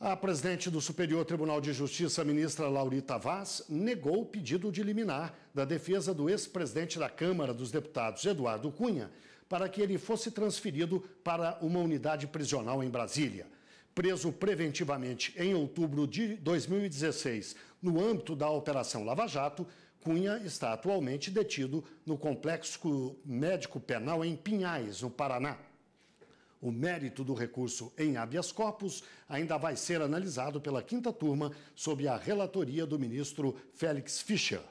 A presidente do Superior Tribunal de Justiça, ministra Laurita Vaz, negou o pedido de liminar da defesa do ex-presidente da Câmara dos Deputados, Eduardo Cunha, para que ele fosse transferido para uma unidade prisional em Brasília. Preso preventivamente em outubro de 2016, no âmbito da Operação Lava Jato, Cunha está atualmente detido no Complexo Médico Penal em Pinhais, no Paraná. O mérito do recurso em habeas corpus ainda vai ser analisado pela quinta turma sob a relatoria do ministro Félix Fischer.